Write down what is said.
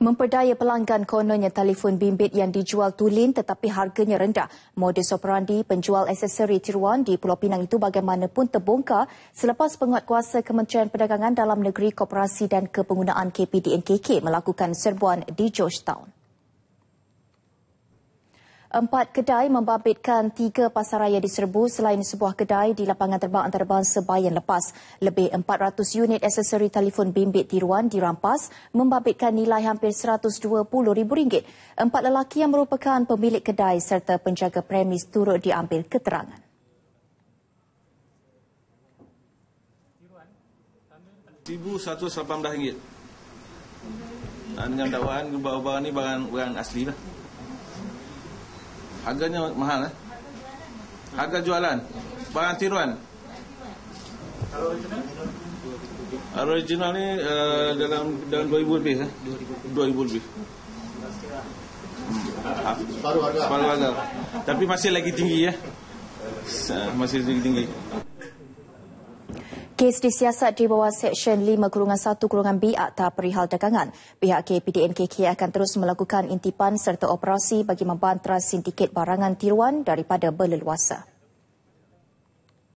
memperdaya pelanggan kononnya telefon bimbit yang dijual tulen tetapi harganya rendah. Modus operandi penjual aksesori tiruan di Pulau Pinang itu bagaimanapun terbongkar selepas penguatkuasa Kementerian Perdagangan Dalam Negeri Koperasi dan Kepenggunaan KPDNKK melakukan serbuan di Georgetown. Empat kedai membabitkan tiga pasaraya diserbu selain sebuah kedai di lapangan terbang antarabangsa Bayan lepas. Lebih 400 unit aksesori telefon bimbit tiruan dirampas membabitkan nilai hampir RM120,000. Empat lelaki yang merupakan pemilik kedai serta penjaga premis turut diambil keterangan. satu RM1,118 dengan dakwaan barang-barang ini barang, barang asli lah. Harganya mahal eh? Harga jualan Barang tiruan Original ni uh, dalam dalam ribu lebih eh? ribu lebih Separuh harga. Separuh harga. Tapi masih lagi tinggi ya. Masih lagi tinggi. Kes disiasat di bawah Seksyen 5-1-B Akta Perihal Dagangan. Pihak KPDNKK akan terus melakukan intipan serta operasi bagi membantra sindiket barangan tiruan daripada berleluasa.